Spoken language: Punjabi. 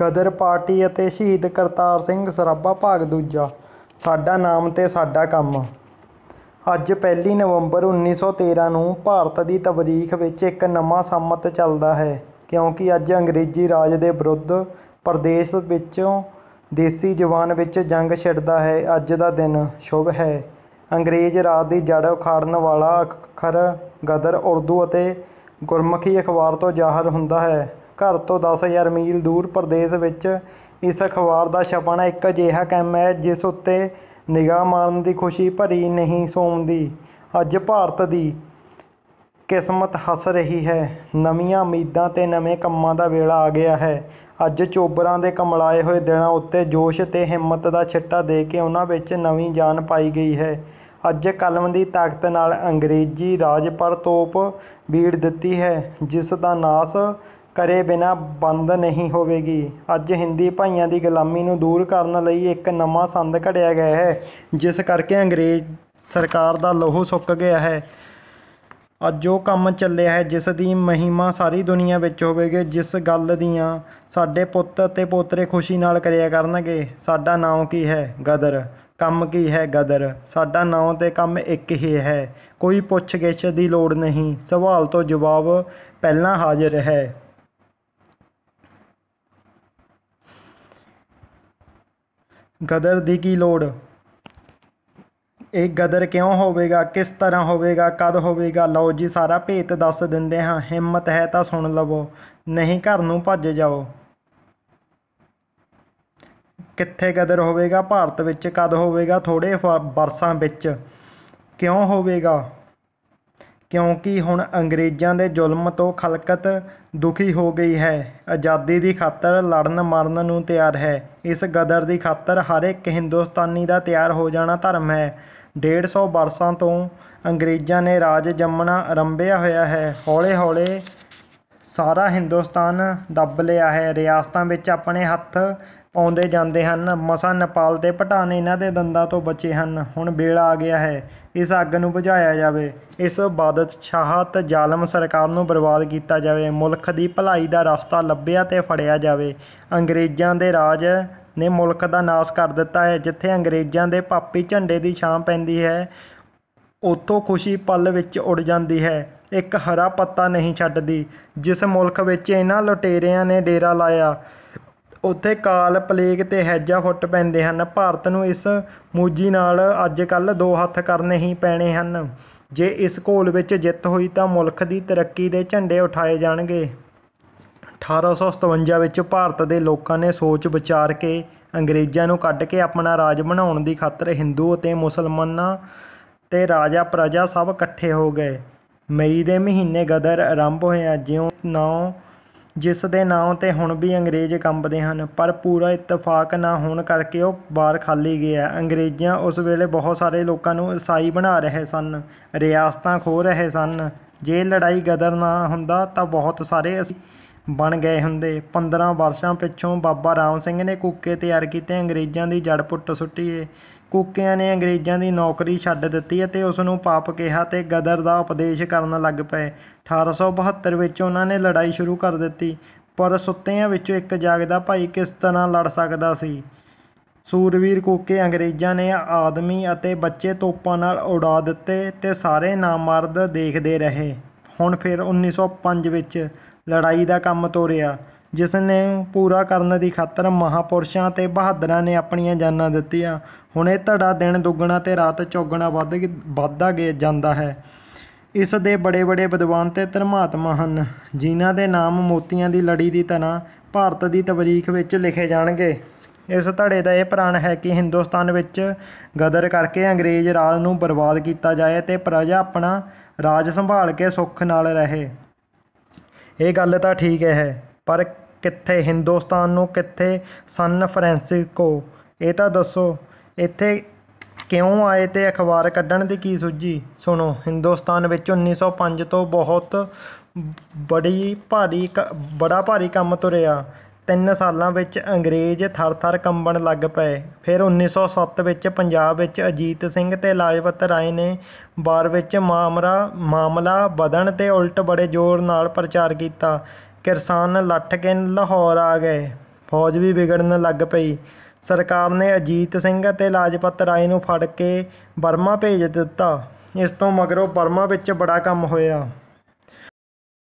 ਗਦਰ ਪਾਰਟੀ ਅਤੇ ਸ਼ਹੀਦ ਕਰਤਾਰ ਸਿੰਘ ਸਰਾਭਾ ਭਾਗ ਦੂਜਾ ਸਾਡਾ ਨਾਮ ਤੇ ਸਾਡਾ ਕੰਮ ਅੱਜ 1 ਨਵੰਬਰ 1913 ਨੂੰ ਭਾਰਤ ਦੀ ਤਬਰੀਖ ਵਿੱਚ ਇੱਕ ਨਵਾਂ ਸੰਮਤ ਚੱਲਦਾ ਹੈ ਕਿਉਂਕਿ ਅੱਜ ਅੰਗਰੇਜ਼ੀ ਰਾਜ ਦੇ ਵਿਰੁੱਧ ਪ੍ਰਦੇਸ਼ ਵਿੱਚੋਂ ਦੇਸੀ ਜਵਾਨ ਵਿੱਚ ਜੰਗ ਛਿੜਦਾ ਹੈ ਅੱਜ ਦਾ ਦਿਨ ਸ਼ੁਭ ਹੈ ਅੰਗਰੇਜ਼ ਰਾਜ ਦੀ ਜੜ ਉਖਾੜਨ ਵਾਲਾ ਅੱਖਰ ਗਦਰ ਉਰਦੂ ਅਤੇ ਗੁਰਮੁਖੀ ਅਖਬਾਰ ਤੋਂ ਜ਼ਾਹਰ ਹੁੰਦਾ ਹੈ ਘਰ ਤੋਂ 10000 ਮੀਲ ਦੂਰ ਪ੍ਰਦੇਸ਼ ਵਿੱਚ ਇਸ ਅਖਬਾਰ ਦਾ ਛਪਣਾ ਇੱਕ ਅਜਿਹਾ ਕੰਮ ਹੈ ਜਿਸ ਉੱਤੇ ਨਿਗਾਹ ਮਾਰਨ ਦੀ ਖੁਸ਼ੀ ਭਰੀ ਨਹੀਂ ਸੌਂਦੀ ਅੱਜ ਭਾਰਤ ਦੀ ਕਿਸਮਤ ਹੱਸ ਰਹੀ ਹੈ ਨਵੀਆਂ ਉਮੀਦਾਂ ਤੇ ਨਵੇਂ ਕੰਮਾਂ ਦਾ ਵੇਲਾ ਆ ਗਿਆ ਹੈ ਅੱਜ ਚੋਬਰਾਂ ਦੇ ਕਮਲਾਏ ਹੋਏ ਦਿਨਾਂ ਉੱਤੇ ਜੋਸ਼ ਤੇ ਹਿੰਮਤ ਦਾ ਛੱਟਾ ਦੇ ਕੇ ਉਹਨਾਂ ਵਿੱਚ ਨਵੀਂ ਜਾਨ ਪਾਈ ਗਈ ਹੈ ਅੱਜ ਕਲਮ ਦੀ ਤਾਕਤ ਨਾਲ ਅੰਗਰੇਜ਼ੀ ਰਾਜ ਪਰ ਤੋਪ ਬੀੜ ਦਿੱਤੀ ਹੈ ਜਿਸ ਦਾ ਨਾਸ ਕਰੇ ਬਿਨਾ ਬੰਦ ਨਹੀਂ ਹੋਵੇਗੀ ਅੱਜ ਹਿੰਦੀ ਭਾਈਆਂ ਦੀ ਗੁਲਾਮੀ ਨੂੰ ਦੂਰ ਕਰਨ ਲਈ ਇੱਕ ਨਵਾਂ ਸੰਦ ਘੜਿਆ ਗਿਆ ਹੈ ਜਿਸ ਕਰਕੇ ਅੰਗਰੇਜ਼ ਸਰਕਾਰ ਦਾ ਲਹੂ ਸੁੱਕ ਗਿਆ ਹੈ ਅੱਜ ਉਹ ਕੰਮ ਚੱਲਿਆ ਹੈ ਜਿਸ ਦੀ ਮਹਿਮਾ ਸਾਰੀ ਦੁਨੀਆ ਵਿੱਚ ਹੋਵੇਗੀ ਜਿਸ ਗੱਲ ਦੀਆਂ ਸਾਡੇ ਪੁੱਤ ਅਤੇ ਪੋਤਰੇ ਖੁਸ਼ੀ ਨਾਲ ਕਰਿਆ ਕਰਨਗੇ ਸਾਡਾ ਨਾਮ ਕੀ ਹੈ ਗਦਰ ਕੰਮ ਕੀ ਹੈ ਗਦਰ ਸਾਡਾ ਨਾਮ ਤੇ ਕੰਮ ਇੱਕ ਹੀ ਹੈ ਕੋਈ ਪੁੱਛ ਗਿੱਛ ਦੀ ਲੋੜ ਨਹੀਂ ਸਵਾਲ ਤੋਂ ਜਵਾਬ ਪਹਿਲਾਂ ਹਾਜ਼ਰ ਹੈ ਗਦਰ ਦੀ ਕੀ ਲੋੜ ਇਹ ਗਦਰ ਕਿਉਂ ਹੋਵੇਗਾ ਕਿਸ ਤਰ੍ਹਾਂ ਹੋਵੇਗਾ ਕਦ ਹੋਵੇਗਾ ਲਓ ਜੀ ਸਾਰਾ ਭੇਤ ਦੱਸ ਦਿੰਦੇ ਹਾਂ ਹਿੰਮਤ ਹੈ ਤਾਂ ਸੁਣ ਲਵੋ ਨਹੀਂ ਘਰ ਨੂੰ ਭੱਜ ਜਾਓ ਕਿੱਥੇ ਗਦਰ ਹੋਵੇਗਾ ਭਾਰਤ ਵਿੱਚ ਕਦ ਹੋਵੇਗਾ ਥੋੜੇ ਵਰਸਾਂ ਵਿੱਚ ਕਿਉਂ ਹੋਵੇਗਾ ਕਿਉਂਕਿ ਹੁਣ ਅੰਗਰੇਜ਼ਾਂ ਦੇ ਜ਼ੁਲਮ ਤੋਂ ਖਲਕਤ ਦੁਖੀ ਹੋ ਗਈ ਹੈ ਆਜ਼ਾਦੀ ਦੀ ਖਾਤਰ ਲੜਨ ਮਰਨ ਨੂੰ ਤਿਆਰ ਹੈ ਇਸ ਗਦਰ ਦੀ ਖਾਤਰ ਹਰ ਇੱਕ ਹਿੰਦੁਸਤਾਨੀ ਦਾ ਤਿਆਰ ਹੋ ਜਾਣਾ ਧਰਮ ਹੈ 150 ਬਰਸਾਂ ਤੋਂ ਅੰਗਰੇਜ਼ਾਂ ਨੇ ਰਾਜ ਜੰਮਣਾ ਅਰੰਭਿਆ ਹੋਇਆ ਹੈ ਹੌਲੇ ਹੌਲੇ ਸਾਰਾ ਹਿੰਦੁਸਤਾਨ ਦੱਬ ਲਿਆ ਹੈ ਰਿਆਸਤਾਂ ਵਿੱਚ ਆਪਣੇ ਹੱਥ ਪਾਉਂਦੇ ਜਾਂਦੇ ਹਨ ਮਸਾ ਨੇਪਾਲ ਦੇ ਭਟਾਨ ਇਹਨਾਂ ਦੇ ਦੰਦਾਂ ਤੋਂ ਬਚੇ ਹਨ ਹੁਣ ਵੇਲਾ ਆ ਗਿਆ ਹੈ ਇਸ ਅੱਗ ਨੂੰ ਬੁਝਾਇਆ ਜਾਵੇ ਇਸ ਬਾਦਤ ਛਾਹਤ ਜ਼ਾਲਮ ਸਰਕਾਰ ਨੂੰ ਬਰਬਾਦ ਕੀਤਾ ਜਾਵੇ ਮੁਲਕ ਦੀ ਭਲਾਈ ਦਾ ਰਸਤਾ ਲੱਭਿਆ ਤੇ ਫੜਿਆ ਜਾਵੇ ਅੰਗਰੇਜ਼ਾਂ ਦੇ ਰਾਜ ਨੇ ਮੁਲਕ ਦਾ ਨਾਸ ਕਰ ਦਿੱਤਾ ਹੈ ਜਿੱਥੇ ਅੰਗਰੇਜ਼ਾਂ ਦੇ ਪਾਪੀ ਝੰਡੇ ਦੀ ਛਾਂ ਪੈਂਦੀ ਹੈ ਉਤੋਂ ਖੁਸ਼ੀ ਪਲ ਵਿੱਚ ਉੱਡ ਜਾਂਦੀ ਹੈ ਇੱਕ ਹਰਾ ਪੱਤਾ ਨਹੀਂ ਛੱਡਦੀ ਜਿਸ ਮੁਲਕ ਵਿੱਚ ਇਹਨਾਂ ਲੁਟੇਰਿਆਂ ਨੇ ਡੇਰਾ ਲਾਇਆ ਉੱਥੇ ਕਾਲ ਪਲੇਗ ਤੇ ਹੈਜਾ ਫੁੱਟ ਪੈਂਦੇ ਹਨ ਭਾਰਤ ਨੂੰ ਇਸ ਮੂਜੀ ਨਾਲ ਅੱਜ ਕੱਲ ਦੋ ਹੱਥ ਕਰਨੇ ਹੀ ਪੈਣੇ ਹਨ ਜੇ ਇਸ ਘੋਲ ਵਿੱਚ ਜਿੱਤ ਹੋਈ ਤਾਂ ਮੁਲਕ ਦੀ ਤਰੱਕੀ ਦੇ ਝੰਡੇ ਉਠਾਏ ਜਾਣਗੇ 1857 ਵਿੱਚ ਭਾਰਤ ਦੇ ਲੋਕਾਂ ਨੇ ਸੋਚ ਵਿਚਾਰ ਕੇ ਅੰਗਰੇਜ਼ਾਂ ਨੂੰ ਕੱਢ ਕੇ ਆਪਣਾ ਰਾਜ ਬਣਾਉਣ ਦੀ ਖਾਤਰ ਹਿੰਦੂ ਅਤੇ ਮੁਸਲਮਾਨਾਂ ਤੇ ਰਾਜਾ ਪ੍ਰਜਾ ਸਭ ਇਕੱਠੇ ਹੋ ਗਏ ਮਈ ਦੇ ਮਹੀਨੇ ਗਦਰ ਆਰੰਭ ਹੋਇਆ ਜਿਉਂ ਨਾਉ ਜਿਸ ਦੇ ਨਾਉ ਤੇ ਹੁਣ ਵੀ ਅੰਗਰੇਜ਼ ਕੰਬਦੇ ਹਨ ਪਰ ਪੂਰਾ ਇਤਫਾਕ ਨਾ ਹੋਣ ਕਰਕੇ ਉਹ ਬਾਰ ਖਾਲੀ ਗਿਆ ਅੰਗਰੇਜ਼ਾਂ ਉਸ ਵੇਲੇ ਬਹੁਤ ਸਾਰੇ ਲੋਕਾਂ ਨੂੰ ਇਸਾਈ ਬਣਾ ਰਹੇ ਸਨ ਰਿਆਸਤਾਂ ਖੋ ਰਹੇ ਸਨ ਜੇ ਲੜਾਈ ਗਦਰ ਨਾ ਹੁੰਦਾ ਤਾਂ ਬਹੁਤ ਸਾਰੇ ਬਣ ਗਏ ਹੁੰਦੇ 15 ਵਰਸ਼ਾਂ ਪਿੱਛੋਂ ਬਾਬਾ ਰਾਮ ਸਿੰਘ ਨੇ ਕੁੱਕੇ ਤਿਆਰ ਕੀਤੇ ਅੰਗਰੇਜ਼ਾਂ ਦੀ ਜੜ ਪੁੱਟ ਸੁੱਟੀਏ ਕੁੱਕਿਆਂ ਨੇ ਅੰਗਰੇਜ਼ਾਂ ਦੀ ਨੌਕਰੀ ਛੱਡ ਦਿੱਤੀ ਅਤੇ ਉਸ ਨੂੰ ਪਾਪ ਕਿਹਾ ਤੇ ਗਦਰ ਦਾ ਉਪਦੇਸ਼ ਕਰਨ ਲੱਗ ਪਏ 1872 ਵਿੱਚ ਉਹਨਾਂ ਨੇ ਲੜਾਈ ਸ਼ੁਰੂ ਕਰ ਦਿੱਤੀ ਪਰ ਸੁੱਤਿਆਂ ਵਿੱਚੋਂ ਇੱਕ ਜਾਗਦਾ ਭਾਈ ਕਿਸ ਤਰ੍ਹਾਂ ਲੜ ਸਕਦਾ ਸੀ ਸੂਰਵੀਰ ਕੋਕੇ ਅੰਗਰੇਜ਼ਾਂ ਨੇ ਆਦਮੀ ਅਤੇ ਬੱਚੇ ਤੋਪਾਂ ਨਾਲ ਉਡਾ ਦਿੱਤੇ ਤੇ ਸਾਰੇ ਨਾਮਰਦ ਦੇਖਦੇ ਰਹੇ ਹੁਣ ਫਿਰ 1905 ਵਿੱਚ ਲੜਾਈ ਦਾ ਕੰਮ ਤੋਰਿਆ ਜਿਸ ਨੇ ਪੂਰਾ ਕਰਨ ਦੀ ਖਾਤਰ ਮਹਾਪੁਰਸ਼ਾਂ ਤੇ ਬਹਾਦਰਾਂ ਨੇ ਆਪਣੀਆਂ ਜਾਨਾਂ ਦਿੱਤੀਆਂ ਹੁਣ ਇਹ ਧੜਾ ਦਿਨ ਦੁੱਗਣਾ ਤੇ ਰਾਤ ਚੌਗਣਾ ਵੱਧ ਵੱਧਦਾ ਗਿਆ ਜਾਂਦਾ ਹੈ ਇਸ ਦੇ ਬੜੇ ਬੜੇ ਵਿਦਵਾਨ ਤੇ ਧਰਮਾਤਮਾ ਹਨ ਜਿਨ੍ਹਾਂ ਦੇ ਨਾਮ ਮੋਤੀਆਂ ਦੀ ਲੜੀ ਦੀ ਤਰ੍ਹਾਂ ਭਾਰਤ ਦੀ ਤਵਰੀਖ ਵਿੱਚ ਲਿਖੇ ਜਾਣਗੇ ਇਸ ਧੜੇ ਦਾ ਇਹ ਪ੍ਰਣ ਹੈ ਕਿ ਹਿੰਦੁਸਤਾਨ ਵਿੱਚ ਗਦਰ ਕਰਕੇ ਅੰਗਰੇਜ਼ ਰਾਜ ਨੂੰ ਬਰਬਾਦ ਕੀਤਾ ਜਾਏ ਤੇ ਪ੍ਰਜਾ ਆਪਣਾ ਰਾਜ ਸੰਭਾਲ ਕੇ ਸੁੱਖ ਨਾਲ ਰਹੇ ਇਹ ਗੱਲ ਤਾਂ ਠੀਕ ਹੈ ਪਰ ਕਿੱਥੇ ਹਿੰਦੁਸਤਾਨ ਨੂੰ ਕਿੱਥੇ ਸਨ ਫ੍ਰਾਂਸਿਸਕੋ ਇਹ ਤਾਂ ਦੱਸੋ ਇੱਥੇ ਕਿਉਂ ਆਏ ਤੇ ਅਖਬਾਰ ਕੱਢਣ ਦੀ ਕੀ ਸੁੱਝੀ ਸੁਣੋ ਹਿੰਦੁਸਤਾਨ ਵਿੱਚ 1905 ਤੋਂ ਬਹੁਤ ਬੜੀ ਭਾਰੀ ਬੜਾ ਭਾਰੀ ਕੰਮ ਤੁਰਿਆ ਤਿੰਨ ਸਾਲਾਂ ਵਿੱਚ ਅੰਗਰੇਜ਼ ਥਰ-ਥਰ ਕੰਬਣ ਲੱਗ ਪਏ। ਫਿਰ 1907 ਵਿੱਚ ਪੰਜਾਬ ਵਿੱਚ ਅਜੀਤ ਸਿੰਘ ਤੇ ਲਾਜਪਤ ਰਾਏ ਨੇ ਬਾਰ ਵਿੱਚ ਮਾਮਰਾ ਮਾਮਲਾ ਵਧਣ ਤੇ ਉਲਟ ਬੜੇ ਜ਼ੋਰ ਨਾਲ ਪ੍ਰਚਾਰ ਕੀਤਾ। ਕਿਰਸਾਨ ਲੱਠ ਕੇ ਲਾਹੌਰ ਆ ਗਏ। ਫੌਜ ਵੀ ਵਿਗੜਨ ਲੱਗ ਪਈ। ਸਰਕਾਰ ਨੇ ਅਜੀਤ ਸਿੰਘ ਤੇ ਲਾਜਪਤ ਰਾਏ ਨੂੰ ਫੜ ਕੇ ਬਰਮਾ ਭੇਜ ਦਿੱਤਾ। ਇਸ ਤੋਂ ਮਗਰੋਂ ਬਰਮਾ ਵਿੱਚ ਬੜਾ ਕੰਮ ਹੋਇਆ।